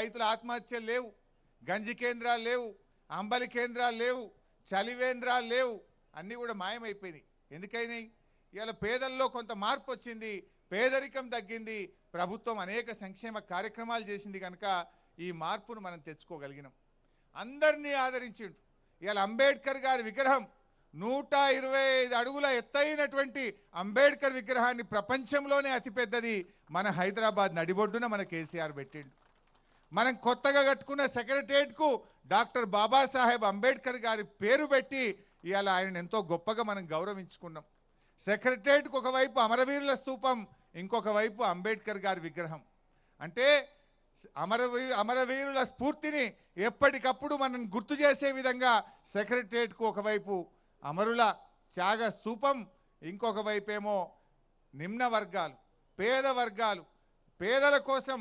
రైతుల ఆత్మహత్యలు లేవు గంజి కేంద్రాలు లేవు అంబలి కేంద్రాలు లేవు చలివేంద్రాలు లేవు అన్నీ కూడా మాయమైపోయినాయి ఎందుకైనాయి ఇవాళ పేదల్లో కొంత మార్పు వచ్చింది పేదరికం తగ్గింది ప్రభుత్వం అనేక సంక్షేమ కార్యక్రమాలు చేసింది కనుక ఈ మార్పును మనం తెచ్చుకోగలిగినాం అందరినీ ఆదరించిండు ఇవాళ అంబేద్కర్ గారి విగ్రహం నూట ఇరవై ఐదు అడుగుల ఎత్తైనటువంటి అంబేద్కర్ విగ్రహాన్ని ప్రపంచంలోనే అతిపెద్దది మన హైదరాబాద్ నడిబొడ్డున మన కేసీఆర్ పెట్టిండు మనం కొత్తగా కట్టుకున్న సెక్రటరియట్కు డాక్టర్ బాబాసాహెబ్ అంబేద్కర్ గారి పేరు పెట్టి ఇవాళ ఆయన ఎంతో గొప్పగా మనం గౌరవించుకున్నాం సెక్రటరియట్కు ఒకవైపు అమరవీరుల స్థూపం ఇంకొక వైపు అంబేద్కర్ గారి విగ్రహం అంటే అమరవీ అమరవీరుల స్ఫూర్తిని ఎప్పటికప్పుడు మనం గుర్తు చేసే విధంగా సెక్రటరియట్కు ఒకవైపు అమరుల త్యాగ స్థూపం ఇంకొక వైపేమో నిమ్న వర్గాలు పేద వర్గాలు పేదల కోసం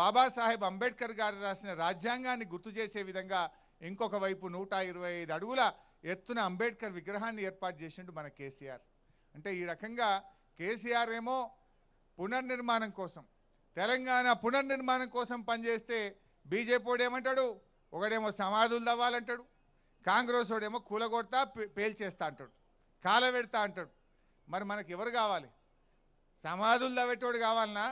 బాబాసాహెబ్ అంబేద్కర్ గారు రాసిన రాజ్యాంగాన్ని గుర్తు చేసే విధంగా ఇంకొక వైపు నూట అడుగుల ఎత్తున అంబేద్కర్ విగ్రహాన్ని ఏర్పాటు చేసిండు మన కేసీఆర్ అంటే ఈ రకంగా కేసీఆర్ ఏమో పునర్నిర్మాణం కోసం తెలంగాణ పునర్నిర్మాణం కోసం పనిచేస్తే బీజేపీ ఏమంటాడు ఒకడేమో సమాధులు తవ్వాలంటాడు కాంగ్రెస్ వాడేమో కూలగొడతా పేల్చేస్తా అంటాడు కాలబెడతా అంటాడు మరి మనకు ఎవరు కావాలి సమాధులు తవ్వేటోడు కావాలన్నా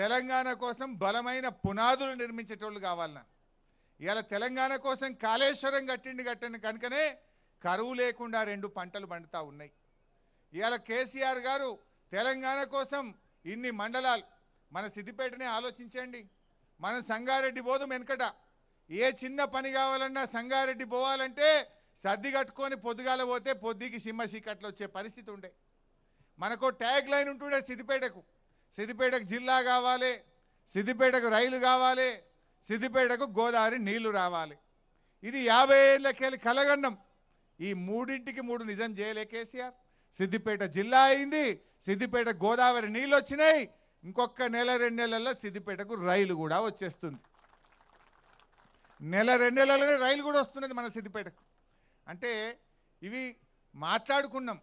తెలంగాణ కోసం బలమైన పునాదులు నిర్మించేటోళ్ళు కావాలన్నా ఇలా తెలంగాణ కోసం కాళేశ్వరం కట్టిండి కట్టండి కనుకనే కరువు లేకుండా రెండు పంటలు పండుతూ ఉన్నాయి ఇవాళ కేసీఆర్ గారు తెలంగాణ కోసం ఇన్ని మండలాలు మన సిద్దిపేటనే ఆలోచించండి మనం సంగారెడ్డి పోదు వెనుకట ఏ చిన్న పని కావాలన్నా సంగారెడ్డి పోవాలంటే సర్ది కట్టుకొని పొద్దుగాల పోతే పొద్దుకి సింహ చీకట్లు వచ్చే పరిస్థితి ఉండే మనకు ట్యాగ్ లైన్ ఉంటుండే సిద్దిపేటకు సిద్దిపేటకు జిల్లా కావాలి సిద్దిపేటకు రైలు కావాలి సిద్దిపేటకు గోదావరి నీళ్లు రావాలి ఇది యాభై ఏళ్ళకెళ్ళి కలగండం ఈ మూడింటికి మూడు నిజం చేయలే కేసీఆర్ సిద్దిపేట జిల్లా అయింది సిద్దిపేట గోదావరి నీళ్ళు వచ్చినాయి ఇంకొక నెల రెండు నెలల్లో సిద్దిపేటకు రైలు కూడా వచ్చేస్తుంది నెల రెండు నెలలనే రైలు కూడా వస్తున్నది మన సిద్దిపేటకు అంటే ఇవి మాట్లాడుకున్నాం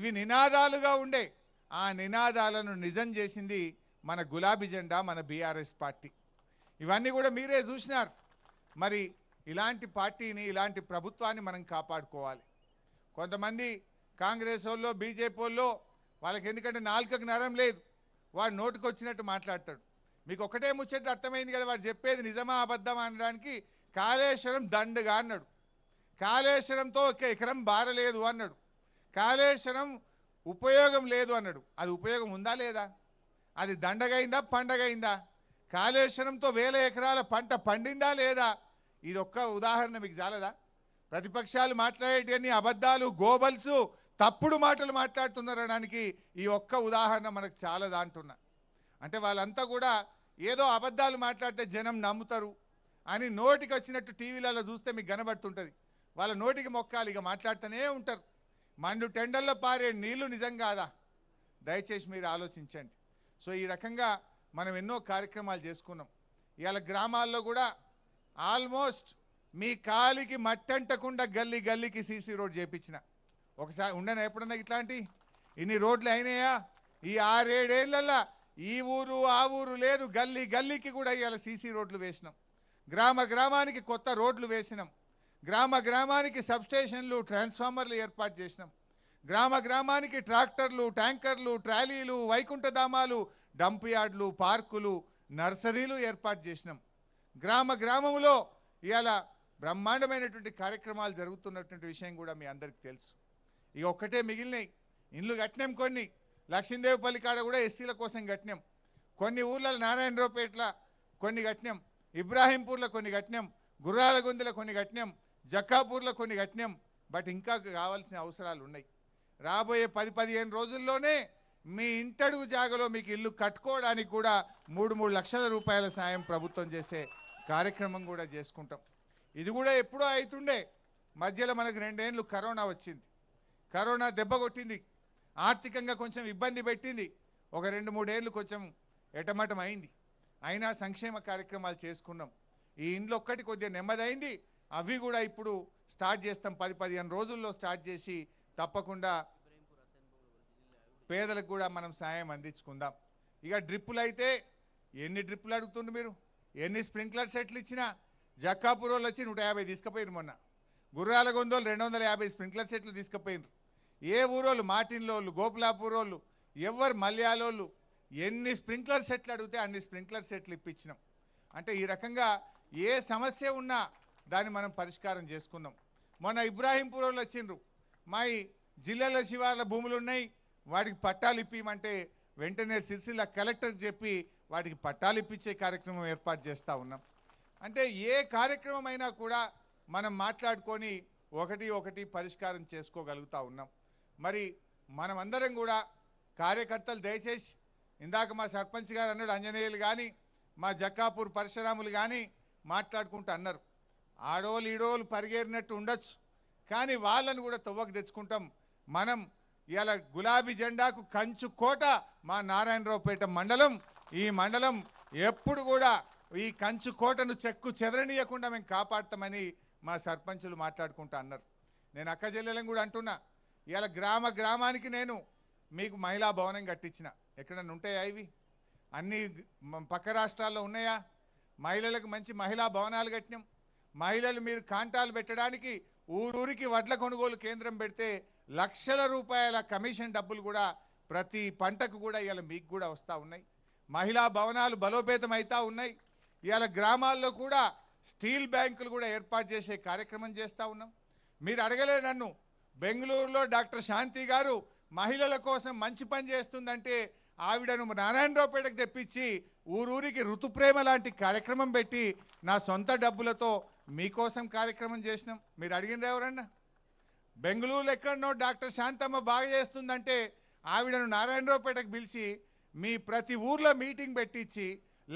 ఇవి నినాదాలుగా ఉండే ఆ నినాదాలను నిజం చేసింది మన గులాబీ జెండా మన బీఆర్ఎస్ పార్టీ ఇవన్నీ కూడా మీరే చూసినారు మరి ఇలాంటి పార్టీని ఇలాంటి ప్రభుత్వాన్ని మనం కాపాడుకోవాలి కొంతమంది కాంగ్రెస్ వాళ్ళు బీజేపీ వాళ్ళు వాళ్ళకి ఎందుకంటే నాలుకకు నరం లేదు వాడు నోటుకు వచ్చినట్టు మాట్లాడతాడు మీకు ఒకటే ముచ్చట్టు అర్థమైంది కదా వాడు చెప్పేది నిజమా అబద్ధమా అనడానికి కాళేశ్వరం దండుగా అన్నాడు కాళేశ్వరంతో ఒక ఎకరం బారలేదు అన్నాడు కాళేశ్వరం ఉపయోగం లేదు అన్నాడు అది ఉపయోగం ఉందా లేదా అది దండగైందా పండగైందా కాళేశ్వరంతో వేల ఎకరాల పంట పండిందా లేదా ఇది ఒక్క ఉదాహరణ మీకు చాలదా ప్రతిపక్షాలు మాట్లాడేటివన్నీ అబద్ధాలు గోబల్స్ తప్పుడు మాటలు మాట్లాడుతున్నారనడానికి ఈ ఒక్క ఉదాహరణ మనకు చాలదా అంటున్నా అంటే వాళ్ళంతా కూడా ఏదో అబద్ధాలు మాట్లాడితే జనం నమ్ముతారు అని నోటికి వచ్చినట్టు టీవీలలో చూస్తే మీకు కనబడుతుంటుంది వాళ్ళ నోటికి మొక్కాలి ఇక మాట్లాడుతూనే ఉంటారు మండు టెండర్లో పారే నీళ్లు నిజం కాదా దయచేసి మీరు ఆలోచించండి సో ఈ రకంగా మనం ఎన్నో కార్యక్రమాలు చేసుకున్నాం ఇవాళ గ్రామాల్లో కూడా ఆల్మోస్ట్ మీ కాలికి మట్టంటకుండా గల్లీ గల్లీకి సీసీ రోడ్ చేపించిన ఒకసారి ఉండను ఎప్పుడన్నా ఇట్లాంటి ఇన్ని రోడ్లు అయినాయా ఈ ఆరేడేళ్లలో ఈ ఊరు ఆ ఊరు లేదు గల్లీ గల్లీకి కూడా ఇవాళ సీసీ రోడ్లు వేసినాం గ్రామ గ్రామానికి కొత్త రోడ్లు వేసినాం గ్రామ గ్రామానికి సబ్స్టేషన్లు ట్రాన్స్ఫార్మర్లు ఏర్పాటు చేసినాం గ్రామ గ్రామానికి ట్రాక్టర్లు ట్యాంకర్లు ట్రాలీలు వైకుంఠధామాలు డంప్ యార్డ్లు పార్కులు నర్సరీలు ఏర్పాటు చేసినాం గ్రామ గ్రామంలో ఇవాళ బ్రహ్మాండమైనటువంటి కార్యక్రమాలు జరుగుతున్నటువంటి విషయం కూడా మీ అందరికీ తెలుసు ఇక ఒక్కటే మిగిలినాయి ఇండ్లు కట్టినాం కొన్ని లక్ష్మీదేవిపల్లి కాడ కూడా ఎస్సీల కోసం కట్టినాం కొన్ని ఊర్లలో నారాయణరావుపేట్ల కొన్ని కట్టినాం ఇబ్రాహీంపూర్లో కొన్ని కట్టినాం గుర్రాలగొందిలో కొన్ని కట్టినాం జక్కాపూర్లో కొన్ని కట్టినాం బట్ ఇంకా కావాల్సిన అవసరాలు ఉన్నాయి రాబోయే పది పదిహేను రోజుల్లోనే మీ ఇంటడుగు జాగలో మీకు ఇల్లు కట్టుకోవడానికి కూడా మూడు మూడు లక్షల రూపాయల సాయం ప్రభుత్వం చేసే కార్యక్రమం కూడా చేసుకుంటాం ఇది కూడా ఎప్పుడో అవుతుండే మధ్యలో మనకు రెండేళ్ళు కరోనా వచ్చింది కరోనా దెబ్బ కొట్టింది ఆర్థికంగా కొంచెం ఇబ్బంది పెట్టింది ఒక రెండు మూడేళ్ళు కొంచెం ఎటమటం అయింది అయినా సంక్షేమ కార్యక్రమాలు చేసుకున్నాం ఈ ఇంట్లో ఒక్కటి కొద్దిగా నెమ్మదైంది అవి కూడా ఇప్పుడు స్టార్ట్ చేస్తాం పది పదిహేను రోజుల్లో స్టార్ట్ చేసి తప్పకుండా పేదలకు కూడా మనం సాయం అందించుకుందాం ఇక డ్రిప్పులు అయితే ఎన్ని డ్రిప్పులు అడుగుతుండ్రు మీరు ఎన్ని స్ప్రింక్లర్ సెట్లు ఇచ్చినా జక్కాపూర్ వాళ్ళు వచ్చి నూట యాభై తీసుకుపోయిరు మొన్న గుర్రాల గొందోలు రెండు వందల యాభై స్ప్రింక్లర్ సెట్లు తీసుకుపోయినరు ఏ ఊరోళ్ళు మాటిన్లోళ్ళు వాళ్ళు ఎవరు మల్యాలోళ్ళు ఎన్ని స్ప్రింక్లర్ సెట్లు అడిగితే అన్ని స్ప్రింక్లర్ సెట్లు ఇప్పించినాం అంటే ఈ రకంగా ఏ సమస్య ఉన్నా దాన్ని మనం పరిష్కారం చేసుకున్నాం మొన్న ఇబ్రాహీంపూర్ వచ్చిండ్రు మా జిల్లాల శివార్ల భూములు ఉన్నాయి వాటికి పట్టాలు ఇప్పిమంటే వెంటనే సిరిసిల్ల కలెక్టర్ చెప్పి వాటికి పట్టాలు ఇప్పించే కార్యక్రమం ఏర్పాటు చేస్తూ ఉన్నాం అంటే ఏ కార్యక్రమం అయినా కూడా మనం మాట్లాడుకొని ఒకటి ఒకటి పరిష్కారం చేసుకోగలుగుతూ ఉన్నాం మరి మనమందరం కూడా కార్యకర్తలు దయచేసి ఇందాక మా సర్పంచ్ గారు అన్నాడు అంజనేయులు కానీ మా జక్కాపూర్ పరశురాములు కానీ మాట్లాడుకుంటూ అన్నారు ఆడోళ్ళు ఈడోళ్ళు పరిగేరినట్టు ఉండొచ్చు కానీ వాళ్ళను కూడా తవ్వకు తెచ్చుకుంటాం మనం ఇలా గులాబీ జెండాకు కంచు కోట మా నారాయణరావుపేట మండలం ఈ మండలం ఎప్పుడు కూడా ఈ కంచు కోటను చెక్కు చెదరనీయకుండా మేము కాపాడతామని మా సర్పంచులు మాట్లాడుకుంటా అన్నారు నేను అక్క జిల్లెలను కూడా అంటున్నా ఇలా గ్రామ గ్రామానికి నేను మీకు మహిళా భవనం కట్టించిన ఎక్కడన్నా ఉంటాయా ఇవి అన్ని పక్క రాష్ట్రాల్లో ఉన్నాయా మహిళలకు మంచి మహిళా భవనాలు కట్టినాం మహిళలు మీరు కాంటాలు పెట్టడానికి ఊరూరికి వడ్ల కొనుగోలు కేంద్రం పెడితే లక్షల రూపాయల కమిషన్ డబ్బులు కూడా ప్రతి పంటకు కూడా ఇవాళ మీకు కూడా వస్తూ ఉన్నాయి మహిళా భవనాలు బలోపేతం అవుతూ ఉన్నాయి ఇవాళ గ్రామాల్లో కూడా స్టీల్ బ్యాంకులు కూడా ఏర్పాటు చేసే కార్యక్రమం చేస్తూ ఉన్నాం మీరు అడగలే నన్ను బెంగళూరులో డాక్టర్ శాంతి గారు మహిళల కోసం మంచి పని చేస్తుందంటే ఆవిడను నారాయణరావుపేటకు తెప్పించి ఊరూరికి ఋతుప్రేమ లాంటి కార్యక్రమం పెట్టి నా సొంత డబ్బులతో మీకోసం కార్యక్రమం చేసినాం మీరు అడిగింది ఎవరన్నా బెంగళూరులో ఎక్కడనో డాక్టర్ శాంతమ్మ బాగా చేస్తుందంటే ఆవిడను నారాయణరావుపేటకు పిలిచి మీ ప్రతి ఊర్లో మీటింగ్ పెట్టించి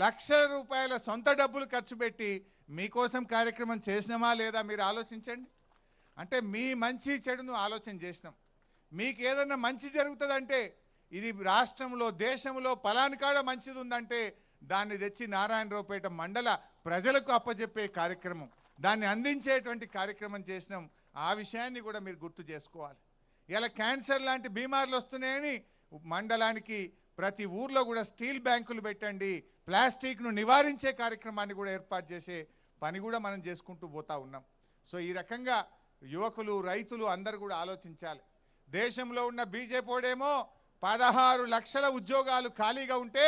లక్ష రూపాయల సొంత డబ్బులు ఖర్చు పెట్టి మీకోసం కార్యక్రమం చేసినామా లేదా మీరు ఆలోచించండి అంటే మీ మంచి చెడును ఆలోచన చేసినాం మీకు ఏదన్నా మంచి జరుగుతుందంటే ఇది రాష్ట్రంలో దేశంలో పలాని కాడ మంచిది ఉందంటే దాన్ని తెచ్చి నారాయణరావుపేట మండల ప్రజలకు అప్పజెప్పే కార్యక్రమం దాన్ని అందించేటువంటి కార్యక్రమం చేసినాం ఆ విషయాన్ని కూడా మీరు గుర్తు చేసుకోవాలి ఇలా క్యాన్సర్ లాంటి బీమార్లు వస్తున్నాయని మండలానికి ప్రతి ఊర్లో కూడా స్టీల్ బ్యాంకులు పెట్టండి ప్లాస్టిక్ను నివారించే కార్యక్రమాన్ని కూడా ఏర్పాటు చేసే పని కూడా మనం చేసుకుంటూ పోతా ఉన్నాం సో ఈ రకంగా యువకులు రైతులు అందరూ కూడా ఆలోచించాలి దేశంలో ఉన్న బీజేపోడేమో పదహారు లక్షల ఉద్యోగాలు ఖాళీగా ఉంటే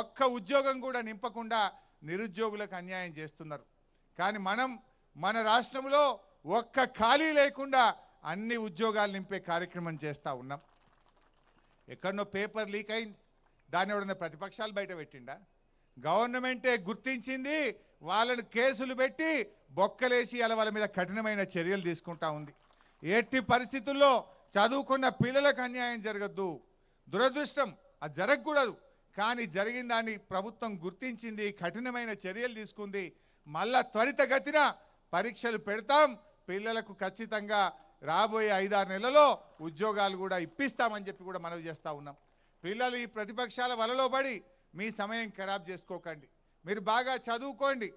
ఒక్క ఉద్యోగం కూడా నింపకుండా నిరుద్యోగులకు అన్యాయం చేస్తున్నారు కానీ మనం మన రాష్ట్రంలో ఒక్క ఖాళీ లేకుండా అన్ని ఉద్యోగాలు నింపే కార్యక్రమం చేస్తూ ఉన్నాం ఎక్కడనో పేపర్ లీక్ అయింది దాన్ని ఎవడన్నా ప్రతిపక్షాలు బయట పెట్టిండా గవర్నమెంటే గుర్తించింది వాళ్ళను కేసులు పెట్టి బొక్కలేసి అలా వాళ్ళ మీద కఠినమైన చర్యలు తీసుకుంటా ఉంది ఎట్టి పరిస్థితుల్లో చదువుకున్న పిల్లలకు అన్యాయం జరగద్దు దురదృష్టం అది జరగకూడదు కానీ జరిగిన దాన్ని ప్రభుత్వం గుర్తించింది కఠినమైన చర్యలు తీసుకుంది మళ్ళా త్వరితగతిన పరీక్షలు పెడతాం పిల్లలకు ఖచ్చితంగా రాబోయే ఐదారు నెలలో ఉద్యోగాలు కూడా ఇప్పిస్తామని చెప్పి కూడా మనవి చేస్తూ ఉన్నాం పిల్లలు ఈ ప్రతిపక్షాల వలలో పడి మీ సమయం ఖరాబ్ చేసుకోకండి మీరు బాగా చదువుకోండి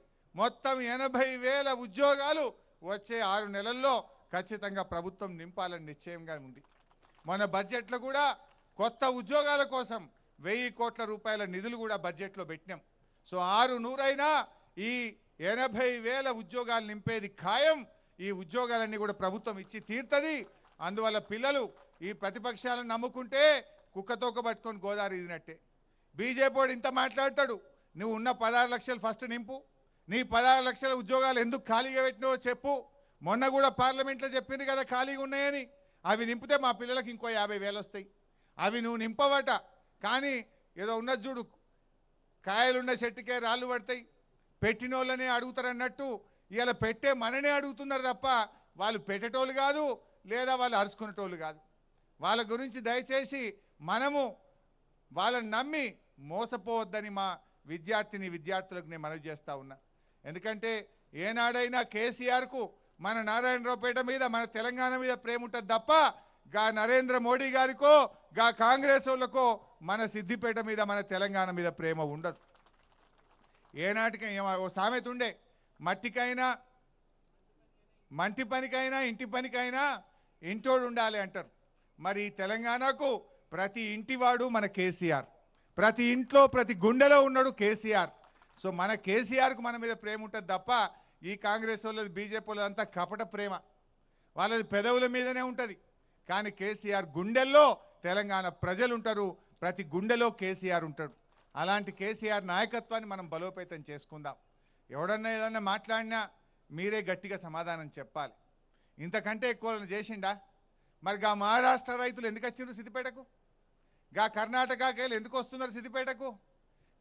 మొత్తం ఎనభై వేల ఉద్యోగాలు వచ్చే ఆరు నెలల్లో ఖచ్చితంగా ప్రభుత్వం నింపాలని నిశ్చయంగా ఉంది మన బడ్జెట్లో కూడా కొత్త ఉద్యోగాల కోసం వెయ్యి కోట్ల రూపాయల నిధులు కూడా బడ్జెట్లో పెట్టినాం సో ఆరు నూరైనా ఈ ఎనభై వేల ఉద్యోగాలు నింపేది ఖాయం ఈ ఉద్యోగాలన్నీ కూడా ప్రభుత్వం ఇచ్చి తీర్తది అందువల్ల పిల్లలు ఈ ప్రతిపక్షాలను నమ్ముకుంటే కుక్కతోక పట్టుకొని గోదావరి ఇదినట్టే బీజేపీ ఇంత మాట్లాడతాడు నువ్వు ఉన్న పదహారు లక్షలు ఫస్ట్ నింపు నీ పదహారు లక్షల ఉద్యోగాలు ఎందుకు ఖాళీగా పెట్టినవో చెప్పు మొన్న కూడా పార్లమెంట్లో చెప్పింది కదా ఖాళీగా ఉన్నాయని అవి నింపితే మా పిల్లలకు ఇంకో యాభై వేలు వస్తాయి అవి నువ్వు నింపవట కానీ ఏదో ఉన్న చూడు కాయలున్న చెట్టుకే రాళ్ళు పడతాయి పెట్టినోళ్ళనే అడుగుతారన్నట్టు ఇలా పెట్టే మననే అడుగుతున్నారు తప్ప వాళ్ళు పెట్టేటోళ్ళు కాదు లేదా వాళ్ళు అరుచుకునేటోళ్ళు కాదు వాళ్ళ గురించి దయచేసి మనము వాళ్ళని నమ్మి మోసపోవద్దని మా విద్యార్థిని విద్యార్థులకు నేను మనవి చేస్తూ ఉన్నా ఎందుకంటే ఏనాడైనా కేసీఆర్కు మన నారాయణరావుపేట మీద మన తెలంగాణ మీద ప్రేమ ఉంటుంది తప్ప గా నరేంద్ర మోడీ గారికో గా కాంగ్రెస్ వాళ్ళకో మన సిద్దిపేట మీద మన తెలంగాణ మీద ప్రేమ ఉండదు ఏనాటికైనా ఓ సామెత ఉండే మట్టికైనా మంటి పనికైనా ఇంటి పనికైనా ఇంటోడు ఉండాలి అంటారు మరి తెలంగాణకు ప్రతి ఇంటివాడు మన కేసీఆర్ ప్రతి ఇంట్లో ప్రతి గుండెలో ఉన్నాడు కేసీఆర్ సో మన కేసీఆర్కు మన మీద ప్రేమ ఉంటుంది తప్ప ఈ కాంగ్రెస్ వాళ్ళది బీజేపీ వాళ్ళదంతా కపట ప్రేమ వాళ్ళది పెదవుల మీదనే ఉంటుంది కానీ కేసీఆర్ గుండెల్లో తెలంగాణ ప్రజలు ఉంటారు ప్రతి గుండెలో కేసీఆర్ ఉంటాడు అలాంటి కేసీఆర్ నాయకత్వాన్ని మనం బలోపేతం చేసుకుందాం ఎవడన్నా ఏదన్నా మాట్లాడినా మీరే గట్టిగా సమాధానం చెప్పాలి ఇంతకంటే ఎక్కువ చేసిండా మరి గా మహారాష్ట్ర రైతులు ఎందుకు వచ్చిండ్రు సిద్దిపేటకు గా కర్ణాటకకేళ్ళు ఎందుకు వస్తున్నారు సిద్దిపేటకు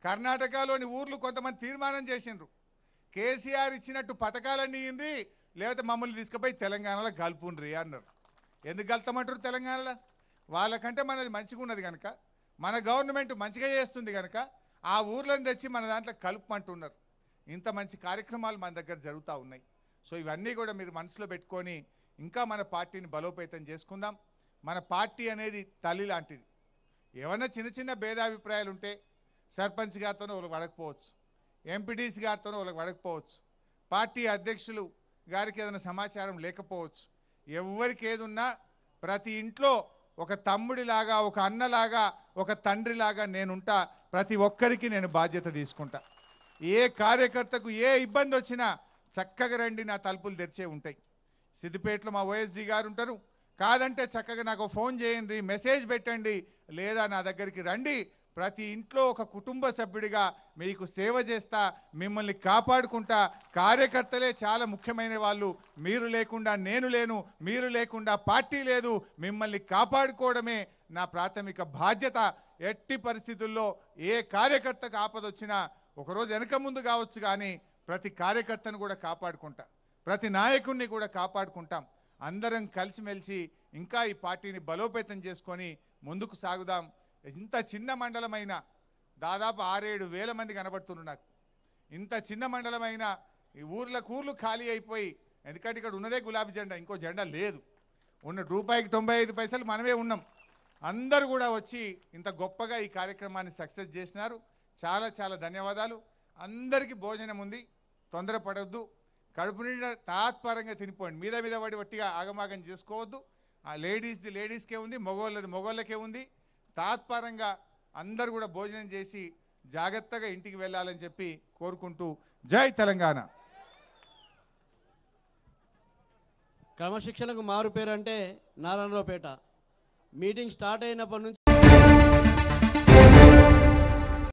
కర్ణాటకలోని ఊర్లు కొంతమంది తీర్మానం చేసిండ్రు కేసీఆర్ ఇచ్చినట్టు పథకాలన్నీ ఇంది లేకపోతే మమ్మల్ని తీసుకుపోయి తెలంగాణలో కలుపుండ్రి అన్నారు ఎందుకు కలుతామంటారు తెలంగాణలో వాళ్ళకంటే మనది మంచిగా ఉన్నది కనుక మన గవర్నమెంట్ మంచిగా చేస్తుంది కనుక ఆ ఊర్లను తెచ్చి మన దాంట్లో కలుపుమంటున్నారు ఇంత మంచి కార్యక్రమాలు మన దగ్గర జరుగుతూ ఉన్నాయి సో ఇవన్నీ కూడా మీరు మనసులో పెట్టుకొని ఇంకా మన పార్టీని బలోపేతం చేసుకుందాం మన పార్టీ అనేది తల్లి లాంటిది ఏమన్నా చిన్న చిన్న భేదాభిప్రాయాలు ఉంటే సర్పంచ్ గారితోనే వాళ్ళకి పడకపోవచ్చు ఎంపీడీసీ గారితోనే వాళ్ళకి పడకపోవచ్చు పార్టీ అధ్యక్షులు గారికి ఏదైనా సమాచారం లేకపోవచ్చు ఎవరికి ఏదున్నా ప్రతి ఇంట్లో ఒక తమ్ముడిలాగా ఒక అన్నలాగా ఒక తండ్రిలాగా నేనుంటా ప్రతి ఒక్కరికి నేను బాధ్యత తీసుకుంటా ఏ కార్యకర్తకు ఏ ఇబ్బంది వచ్చినా చక్కగా రండి నా తలుపులు తెరిచే ఉంటాయి సిద్దిపేటలో మా ఓఎస్జీ గారు ఉంటారు కాదంటే చక్కగా నాకు ఫోన్ చేయండి మెసేజ్ పెట్టండి లేదా నా దగ్గరికి రండి ప్రతి ఇంట్లో ఒక కుటుంబ సభ్యుడిగా మీకు సేవ చేస్తా మిమ్మల్ని కాపాడుకుంటా కార్యకర్తలే చాలా ముఖ్యమైన వాళ్ళు మీరు లేకుండా నేను లేను మీరు లేకుండా పార్టీ లేదు మిమ్మల్ని కాపాడుకోవడమే నా ప్రాథమిక బాధ్యత ఎట్టి పరిస్థితుల్లో ఏ కార్యకర్తకు ఆపదొచ్చినా ఒకరోజు వెనక ముందు కావచ్చు కానీ ప్రతి కార్యకర్తను కూడా కాపాడుకుంటా ప్రతి నాయకుడిని కూడా కాపాడుకుంటాం అందరం కలిసిమెలిసి ఇంకా ఈ పార్టీని బలోపేతం చేసుకొని ముందుకు సాగుదాం ఇంత చిన్న మండలమైన దాదాపు ఆరేడు వేల మంది కనబడుతున్నారు నాకు ఇంత చిన్న మండలమైన ఈ ఊర్ల కూర్లు ఖాళీ అయిపోయి ఎందుకంటే ఇక్కడ ఉన్నదే గులాబీ జెండా ఇంకో జెండా లేదు ఉన్న రూపాయికి తొంభై ఐదు పైసలు మనమే ఉన్నాం అందరూ కూడా వచ్చి ఇంత గొప్పగా ఈ కార్యక్రమాన్ని సక్సెస్ చేసినారు చాలా చాలా ధన్యవాదాలు అందరికీ భోజనం ఉంది తొందరపడద్దు కడుపు నిండా తాత్పరంగా తినిపోండి మీద మీద పడి వట్టిగా ఆగమాగం చేసుకోవద్దు ఆ లేడీస్ది లేడీస్కే ఉంది మగవాళ్ళది మగవాళ్ళకే ఉంది తాత్పరంగా అందరు కూడా భోజనం చేసి జాగ్రత్తగా ఇంటికి వెళ్ళాలని చెప్పి కోరుకుంటూ జై తెలంగాణ క్రమశిక్షణకు మారు పేరు అంటే నారాయణరావుపేట మీటింగ్ స్టార్ట్ అయినప్పటి నుంచి